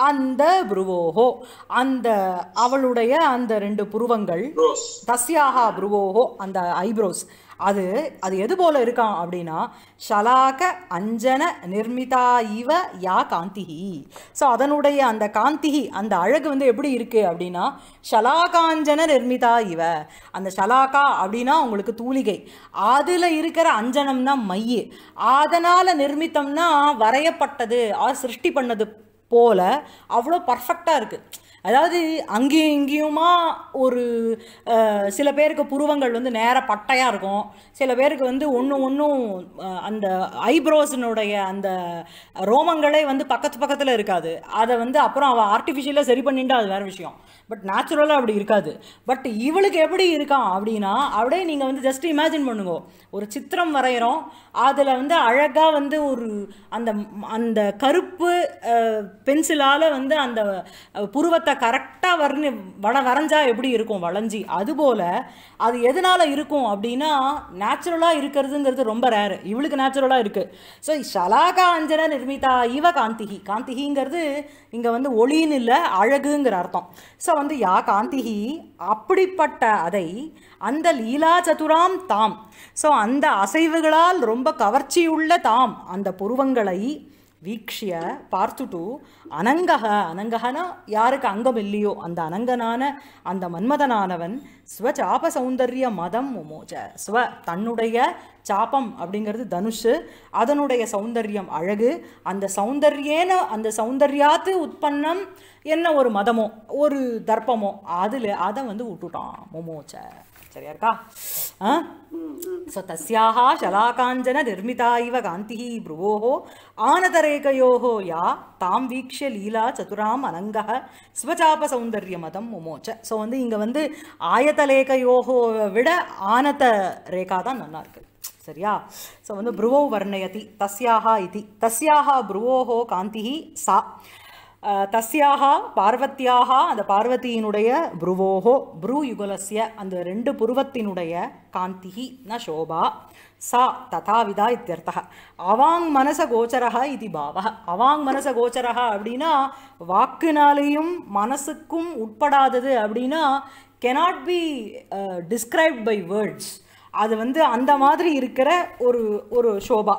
அந்த புருவோகோ அந்த அவளுடைய அந்த ரெண்டு புருவங்கள் தஸ்யாகா புருவோகோ அந்த ஐப்ரோஸ் அது அது எது போல் இருக்கான் அப்படின்னா ஷலாக அஞ்சன நிர்மிதா இவ யா காந்திஹி ஸோ அதனுடைய அந்த காந்திகி அந்த அழகு வந்து எப்படி இருக்குது அப்படின்னா ஷலாகாஞ்சன நிர்மிதா இவ அந்த ஷலாகா அப்படின்னா உங்களுக்கு தூளிகை அதில் இருக்கிற அஞ்சனம்னா மைய அதனால் நிர்மித்தம்னா வரையப்பட்டது ஆர் சிருஷ்டி பண்ணது போல அவ்வளோ பர்ஃபெக்டாக இருக்குது அதாவது அங்கேயும் இங்கேயுமா ஒரு சில பேருக்கு புருவங்கள் வந்து நேர பட்டையாக இருக்கும் சில பேருக்கு வந்து ஒன்று ஒன்றும் அந்த ஐப்ரோஸினுடைய அந்த ரோமங்களே வந்து பக்கத்து பக்கத்தில் இருக்காது அதை வந்து அப்புறம் அவள் ஆர்டிஃபிஷியலாக சரி பண்ணிட்டு அது வேறு விஷயம் பட் நேச்சுரலாக அப்படி இருக்காது பட் இவளுக்கு எப்படி இருக்கான் அப்படின்னா அப்படியே நீங்கள் வந்து ஜஸ்ட் இமேஜின் பண்ணுங்க ஒரு சித்திரம் வரைகிறோம் அதில் வந்து அழகாக வந்து ஒரு அந்த அந்த கருப்பு பென்சிலால் வந்து அந்த புருவத்தை கரெக்டாக வர்ணி வட வரைஞ்சா எப்படி இருக்கும் வளைஞ்சி அதுபோல் அது எதனால் இருக்கும் அப்படின்னா நேச்சுரலாக இருக்கிறதுங்கிறது ரொம்ப ரேரு இவளுக்கு நேச்சுரலாக இருக்குது ஸோ ஷலாகா அஞ்சன நிர்மிதா இவ காந்திகி காந்திகிங்கிறது இங்கே வந்து ஒளியின் இல்லை அழகுங்கிற அர்த்தம் ஸோ வந்து யா காந்தி அப்படிப்பட்ட அதை அந்த லீலா சதுராம் தாம் ஸோ அந்த அசைவுகளால் ரொம்ப கவர்ச்சியுள்ள தாம் அந்த புருவங்களை வீக்ஷிய பார்த்துட்டு அனங்கக அனங்ககனா யாருக்கு அங்கம் இல்லையோ அந்த அனங்கனான அந்த மன்மதனானவன் ஸ்வ சாப சௌந்தர்ய மதம் மோஜ ஸ்வ தன்னுடைய சாபம் அப்படிங்கிறது தனுஷு அதனுடைய சௌந்தர்யம் அழகு அந்த சௌந்தர்யேன அந்த சௌந்தர்யாத்து உற்பன்னம் என்ன ஒரு மதமோ ஒரு தர்ப்பமோ அதில் அதை வந்து விட்டுட்டான் மொமோச்ச சரியா இருக்கா ஸோ தஸ்யாக ஷலாகாஞ்சன நிர்மிதா இவ காந்தி புருவோகோ ஆனதரேகையோகோ யா தாம் வீக்ஷ லீலா சதுராம் அனங்க ஸ்வஜாப சௌந்தர்ய மதம் முமோச்ச ஸோ வந்து இங்கே வந்து ஆயத்தலேகையோகோ விட ஆனத ரேகா தான் நல்லா இருக்குது சரியா ஸோ வந்து புருவோ வர்ணயதி தஸ்யாக இது தஸ்யாக புருவோகோ காந்தி சா தஸ்யாக பார்வத்தியாக அந்த பார்வதியினுடைய புருவோகோ புரு யுகலசிய அந்த ரெண்டு புருவத்தினுடைய காந்திகி ந சோபா சா ததாவிதா இத்தியர்த்தக அவாங் மனச கோச்சரகா இது பாவக அவாங் மனச கோச்சரகா அப்படின்னா வாக்குனாலேயும் மனசுக்கும் உட்படாதது அப்படின்னா cannot be described by words அது வந்து அந்த மாதிரி இருக்கிற ஒரு ஒரு ஷோபா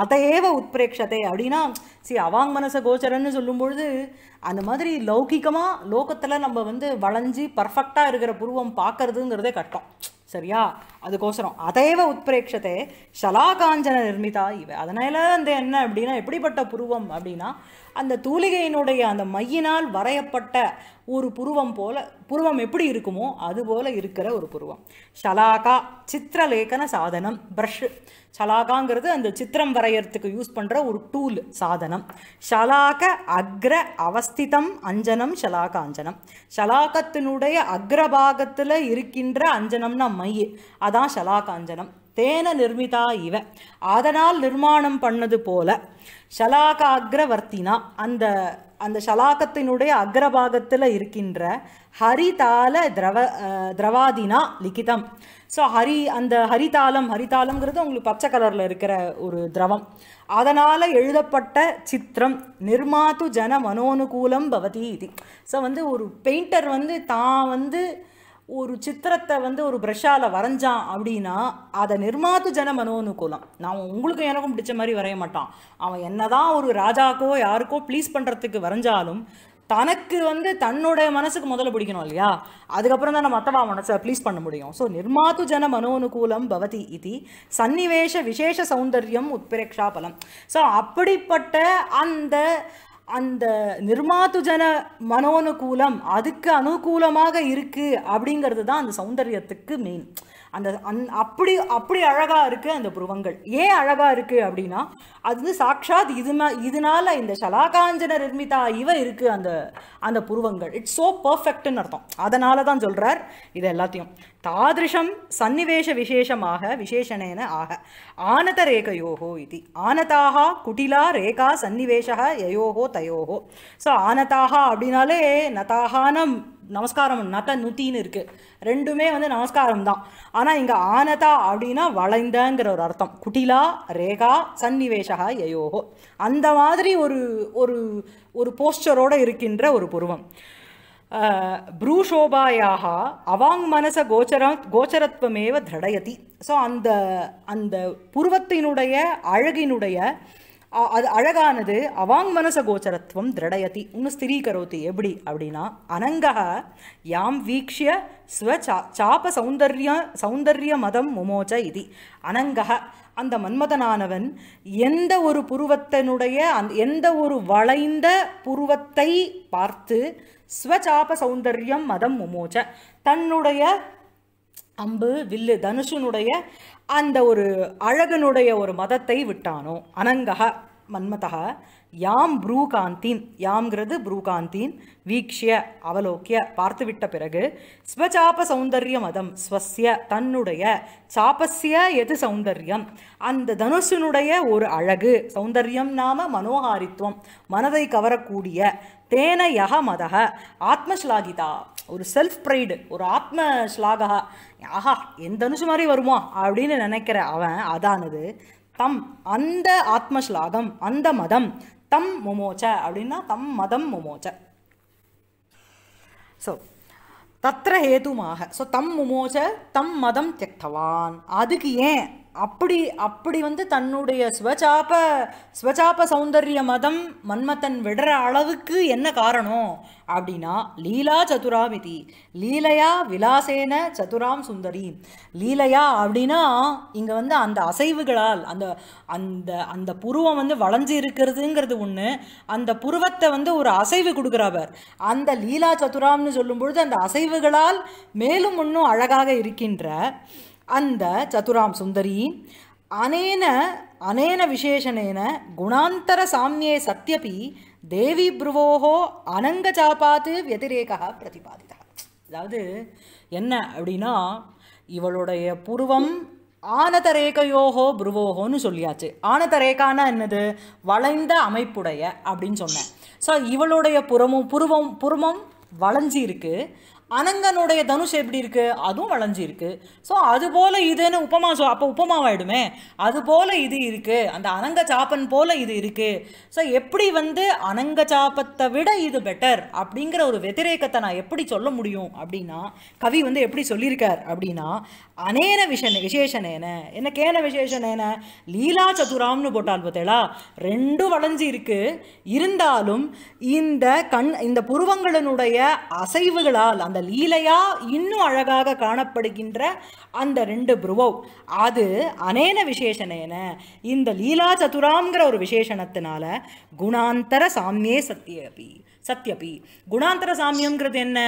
அதையேவ உத்பிரேக்ஷத்தை அப்படின்னா சி அவாங் மனச கோச்சரன்னு சொல்லும்பொழுது அந்த மாதிரி லௌகிக்கமாக லோகத்தில் நம்ம வந்து வளைஞ்சி பர்ஃபெக்டாக இருக்கிற புருவம் பார்க்கறதுங்கிறதே கட்டம் சரியா அதுக்கோசரம் அதைவ உத்பிரேட்சத்தை சலாகாஞ்சன நிர்மிதா இவ அதனால் அந்த என்ன அப்படின்னா எப்படிப்பட்ட புருவம் அப்படின்னா அந்த தூலிகையினுடைய அந்த மையினால் வரையப்பட்ட ஒரு புருவம் போல புருவம் எப்படி இருக்குமோ அது போல இருக்கிற ஒரு புருவம் சலாகா சித்திரலேகன சாதனம் ப்ரஷ் சலாகாங்கிறது அந்த சித்திரம் வரையறதுக்கு யூஸ் பண்ணுற ஒரு டூல் சாதனம் ஷலாக அக்ர அவஸ்திதம் அஞ்சனம் ஷலாக அஞ்சனம் ஷலாகத்தினுடைய அக்ரபாகத்தில் இருக்கின்ற அஞ்சனம்னா மைய அது அதான் ஷலாகாஞ்சனம் தேன நிர்மிதா இவ அதனால் நிர்மாணம் பண்ணது போல ஷலாக அக்ரவர்த்தினா அந்த அந்த ஷலாகத்தினுடைய அக்ரபாகத்தில் இருக்கின்ற ஹரிதால திரவ திரவாதினா லிகிதம் ஸோ ஹரி அந்த ஹரிதாளம் ஹரிதாளம்ங்கிறது உங்களுக்கு பச்சை கலரில் இருக்கிற ஒரு திரவம் அதனால் எழுதப்பட்ட சித்திரம் நிர்மாத்து ஜன மனோனுகூலம் பவதி இது ஸோ வந்து ஒரு பெயிண்டர் வந்து தான் வந்து ஒரு சித்திரத்தை வந்து ஒரு ப்ரெஷ்ஷால் வரைஞ்சான் அப்படின்னா அதை நிர்மாத்து ஜன மனோனுக்கூலம் நான் உங்களுக்கும் எனக்கும் பிடிச்ச மாதிரி வரைய மாட்டான் அவன் என்னதான் ஒரு ராஜாக்கோ யாருக்கோ ப்ளீஸ் பண்ணுறதுக்கு வரைஞ்சாலும் தனக்கு வந்து தன்னோட மனசுக்கு முதல்ல பிடிக்கணும் இல்லையா அதுக்கப்புறம் தான் நம்ம மற்றவா மனசை ப்ளீஸ் பண்ண முடியும் ஸோ நிர்மாத்து ஜன மனோனுகூலம் பவதி இது சன்னிவேஷ விசேஷ சௌந்தர்யம் உத்பிரேக்ஷா பலம் ஸோ அப்படிப்பட்ட அந்த அந்த நிர்மாத்துஜன மனோனுகூலம் அதுக்கு அனுகூலமாக இருக்குது அப்படிங்கிறது தான் அந்த சௌந்தரியத்துக்கு மெயின் அந்த அந் அப்படி அப்படி அழகாக இருக்குது அந்த புருவங்கள் ஏன் அழகாக இருக்குது அப்படின்னா அது வந்து சாக்ஷாத் இதுமா இதனால இந்த சலாகாஞ்சன நிர்மிதா இவ இருக்குது அந்த அந்த புருவங்கள் இட்ஸ் ஸோ பர்ஃபெக்ட்னு அர்த்தம் அதனால தான் சொல்கிறார் இது எல்லாத்தையும் தாதிருஷம் சன்னிவேஷ விசேஷமாக விசேஷனேன ஆக ஆனத ரேகையோகோ இது ஆனதாக குட்டிலா ரேகா சன்னிவேஷ யயோகோ தயோகோ ஸோ ஆனதாக அப்படின்னாலே நதாகானம் நமஸ்காரம் நத நுத்தின்னு இருக்குது ரெண்டுமே வந்து நமஸ்காரம் தான் ஆனால் இங்கே ஆனதா அப்படின்னா வளைந்தங்கிற ஒரு அர்த்தம் குட்டிலா ரேகா சந்நிவேஷகா யயோகோ அந்த மாதிரி ஒரு ஒரு ஒரு போஸ்டரோடு இருக்கின்ற ஒரு புருவம் ப்ரூஷோபாயாக அவாங் மனச கோச்சர கோச்சரத்வமேவ திருடயதி ஸோ அந்த அந்த புருவத்தினுடைய அழகினுடைய அது அழகானது அவாங் மனச கோச்சரத்துவம் திரடயதி உன்னு ஸ்திரீகரோத்தி எப்படி அப்படின்னா அனங்கக யாம் வீக்ஷிய ஸ்வ சா சாப சௌந்தர்ய சௌந்தர்ய மதம் முமோச்ச இது அனங்கக அந்த மன்மதனானவன் எந்த ஒரு புருவத்தினுடைய அந் எந்த ஒரு வளைந்த புருவத்தை பார்த்து ஸ்வசாப சௌந்தர்யம் மதம் முமோச்ச தன்னுடைய அம்பு வில்லு தனுஷனுடைய அந்த ஒரு அழகனுடைய ஒரு மதத்தை விட்டானோ அனங்கக மன்மதக யாம் ப்ரூகாந்தீன் யாம்ங்கிறது ப்ரூகாந்தீன் வீக்ஷிய அவலோக்கிய பார்த்துவிட்ட பிறகு ஸ்வச்சாப சௌந்தர்ய மதம் ஸ்வசிய தன்னுடைய சாபஸ்ய எது சௌந்தர்யம் அந்த தனுஷனுடைய ஒரு அழகு சௌந்தர்யம் நாம மனோகாரித்துவம் மனதை கவரக்கூடிய தேன யக மதக ஆத்மஸ்லாகிதா ஒரு செல்ஃப் ப்ரைடு ஒரு ஆத்ம ஸ்லாகா ஆஹா எந்த தனுஷு மாதிரி வருமா அப்படின்னு நினைக்கிற அவன் அதானது தம் அந்த ஆத்ம ஸ்லாகம் அந்த மதம் தம் மொமோச்ச அப்படின்னா தம் மதம் மொமோச்ச ஸோ தத்திர ஹேதுமாக ஸோ தம் மொமோச்ச தம் மதம் தியக்தவான் அதுக்கு ஏன் அப்படி அப்படி வந்து தன்னுடைய ஸ்வச்சாப ஸ்வச்சாப சௌந்தர்ய மதம் மன்மத்தன் விடுற அளவுக்கு என்ன காரணம் அப்படின்னா லீலா சதுராமிதி லீலையா விலாசேன சதுராம் சுந்தரி லீலையா அப்படின்னா இங்கே வந்து அந்த அசைவுகளால் அந்த அந்த அந்த புருவம் வந்து வளைஞ்சு இருக்கிறதுங்கிறது ஒன்று அந்த புருவத்தை வந்து ஒரு அசைவு கொடுக்குறவர் அந்த லீலா சதுராம்னு சொல்லும்பொழுது அந்த அசைவுகளால் மேலும் இன்னும் அழகாக இருக்கின்ற அந்த சதுராம் சுந்தரி அனேன அனேன விசேஷனேன குணாந்தர சாமியே சத்தியபி தேவி புருவோகோ அனங்க சாப்பாத்து வதிரேக பிரதிபாதிதா அதாவது என்ன அப்படின்னா இவளுடைய புருவம் ஆனதரேகையோகோ புருவோகோன்னு சொல்லியாச்சு ஆனதரேகானா என்னது வளைந்த அமைப்புடைய அப்படின்னு சொன்னேன் ஸோ இவளுடைய புறமும் புருவம் புருமம் வளைஞ்சி அனங்கனுடைய தனுஷ் எப்படி இருக்குது அதுவும் வளைஞ்சிருக்கு ஸோ அதுபோல் இதுன்னு உப்பமா சொ அப்போ உப்பமாவாயிடுமே அதுபோல் இது இருக்குது அந்த அனங்க சாப்பன் போல் இது இருக்குது ஸோ எப்படி வந்து அனங்க சாப்பத்தை விட இது பெட்டர் அப்படிங்கிற ஒரு வெத்திரேக்கத்தை நான் எப்படி சொல்ல முடியும் அப்படின்னா கவி வந்து எப்படி சொல்லியிருக்கார் அப்படின்னா அனேன விஷ விசேஷன் என்ன கேன என்ன லீலா சதுராம்னு போட்டால் பார்த்தேளா ரெண்டும் வளைஞ்சி இருக்கு இருந்தாலும் இந்த கண் இந்த புருவங்களினுடைய அசைவுகளால் அந்த லீலையா இன்னும் அழகாக காணப்படுகின்ற அந்த ரெண்டு புருவோ அது அனேன விசேஷனேன இந்த லீலா சதுராங்கிற ஒரு விசேஷணத்தினால குணாந்தர சாமியே சத்தியபி சத்தியபி குணாந்தர சாமியங்கிறது என்ன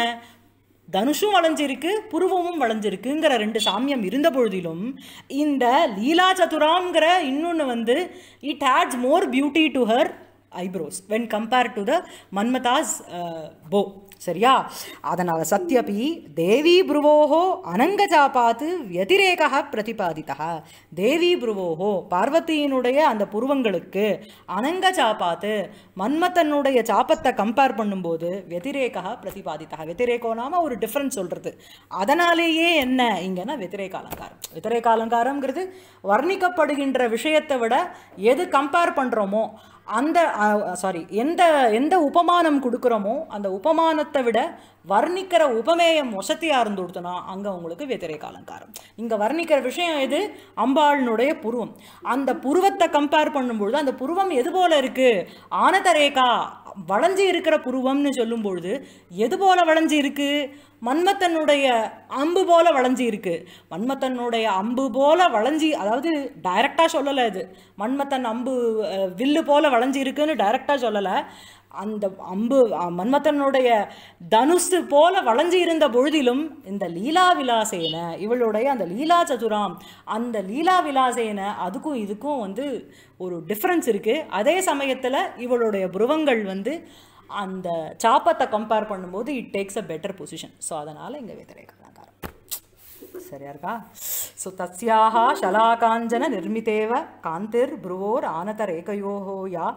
தனுஷும் வளைஞ்சிருக்கு புருவமும் வளைஞ்சிருக்குங்கிற ரெண்டு சாமியம் இருந்த பொழுதிலும் இந்த லீலா சதுராங்கிற இன்னொன்று வந்து it adds more beauty to her eyebrows when compare to the Manmatha's bow சரியா அதனால் சத்யபி தேவி புருவோகோ அனங்கஜாபாத்து வத்திரேகா பிரதிபாதித்தா தேவி புருவோகோ பார்வதியினுடைய அந்த புருவங்களுக்கு அனங்கஜாபாத்து மன்மத்தனுடைய சாப்பத்தை கம்பேர் பண்ணும்போது வத்திரேகா பிரதிபாதித்தா வத்திரேகோ நாம ஒரு டிஃப்ரென்ஸ் சொல்கிறது அதனாலேயே என்ன இங்கேனா வதிரேக அலங்காரம் வதிரேக அலங்காரங்கிறது வர்ணிக்கப்படுகின்ற விஷயத்தை விட எது கம்பேர் பண்ணுறோமோ அந்த சாரி எந்த எந்த உபமானம் கொடுக்குறோமோ அந்த உபமானத்தை அர்த்தத்தை விட வர்ணிக்கிற உபமேயம் வசத்தியாக இருந்து கொடுத்தனா அங்கே உங்களுக்கு வெதிரேக காலங்காரம் இங்கே வர்ணிக்கிற விஷயம் எது அம்பாளினுடைய புருவம் அந்த புருவத்தை கம்பேர் பண்ணும்பொழுது அந்த புருவம் எது போல் இருக்குது ஆனதரேகா வளைஞ்சி இருக்கிற புருவம்னு சொல்லும் பொழுது எது போல் வளைஞ்சு இருக்கு மன்மத்தனுடைய அம்பு போல வளைஞ்சி இருக்கு மன்மத்தனுடைய அம்பு போல வளைஞ்சி அதாவது டைரெக்டாக சொல்லலை இது மன்மத்தன் அம்பு வில்லு போல் வளைஞ்சி இருக்குன்னு டைரெக்டாக சொல்லலை அந்த அம்பு மன்மதனுடைய தனுசு போல வளைஞ்சு இருந்த பொழுதிலும் இந்த லீலா விலாசேன இவளுடைய அந்த லீலா சதுராம் அந்த லீலா விலாசேன அதுக்கும் இதுக்கும் வந்து ஒரு டிஃப்ரென்ஸ் இருக்குது அதே சமயத்தில் இவளுடைய புருவங்கள் வந்து அந்த சாப்பத்தை கம்பேர் பண்ணும்போது it takes a better position so அதனால் இங்கே வெத்திரேகா அலங்காரம் சரியா இருக்கா ஸோ தஸ்யாக ஷலாகாஞ்சன நிர்மிதேவ காந்திர் புருவோர் ஆனதரேகையோஹோ யா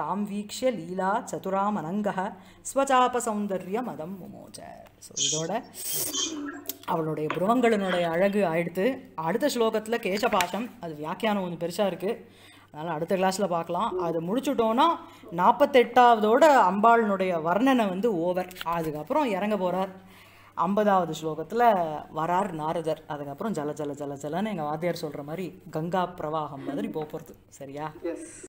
தாம் வீக்ஷ லீலா சதுராமனங்கா மதம் மோஜ ஸோ இதோட அவளுடைய புருவங்களினுடைய அழகு ஆயிடுத்து அடுத்த ஸ்லோகத்தில் கேசபாஷம் அது வியாக்கியானம் கொஞ்சம் பெருசாக இருக்குது அதனால் அடுத்த கிளாஸில் பார்க்கலாம் அது முடிச்சுட்டோன்னா நாற்பத்தெட்டாவதோட அம்பாளினுடைய வர்ணனை வந்து ஓவர் அதுக்கப்புறம் இறங்க போகிறார் ஐம்பதாவது ஸ்லோகத்தில் வரார் நாரதர் அதுக்கப்புறம் ஜல ஜல ஜல ஜலன்னு எங்கள் வாத்தியார் சொல்கிற மாதிரி கங்கா பிரவாகம் மாதிரி போக போகிறது சரியா